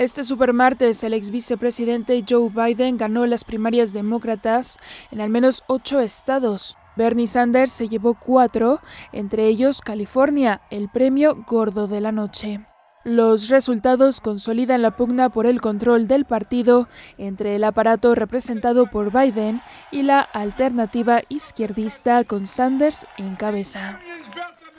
Este supermartes, el ex vicepresidente Joe Biden ganó las primarias demócratas en al menos ocho estados. Bernie Sanders se llevó cuatro, entre ellos California, el premio Gordo de la Noche. Los resultados consolidan la pugna por el control del partido entre el aparato representado por Biden y la alternativa izquierdista con Sanders en cabeza.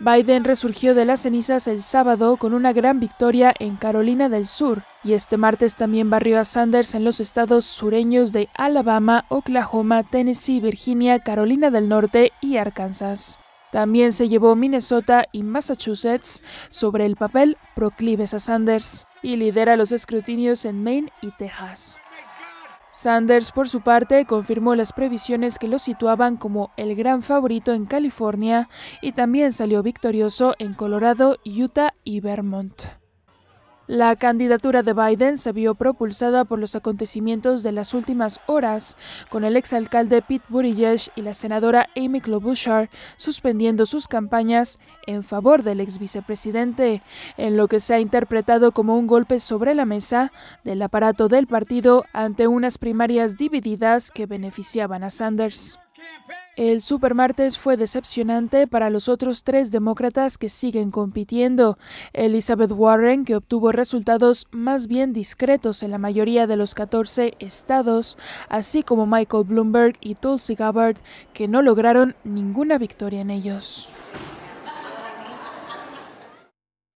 Biden resurgió de las cenizas el sábado con una gran victoria en Carolina del Sur y este martes también barrió a Sanders en los estados sureños de Alabama, Oklahoma, Tennessee, Virginia, Carolina del Norte y Arkansas. También se llevó Minnesota y Massachusetts sobre el papel proclives a Sanders y lidera los escrutinios en Maine y Texas. Sanders, por su parte, confirmó las previsiones que lo situaban como el gran favorito en California y también salió victorioso en Colorado, Utah y Vermont. La candidatura de Biden se vio propulsada por los acontecimientos de las últimas horas, con el exalcalde Pete Buttigieg y la senadora Amy Klobuchar suspendiendo sus campañas en favor del ex vicepresidente, en lo que se ha interpretado como un golpe sobre la mesa del aparato del partido ante unas primarias divididas que beneficiaban a Sanders. El supermartes fue decepcionante para los otros tres demócratas que siguen compitiendo. Elizabeth Warren, que obtuvo resultados más bien discretos en la mayoría de los 14 estados, así como Michael Bloomberg y Tulsi Gabbard, que no lograron ninguna victoria en ellos.